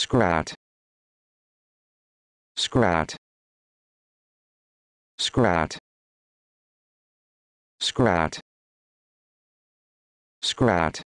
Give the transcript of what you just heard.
Scrat. Scrat. Scrat. Scrat. Scrat.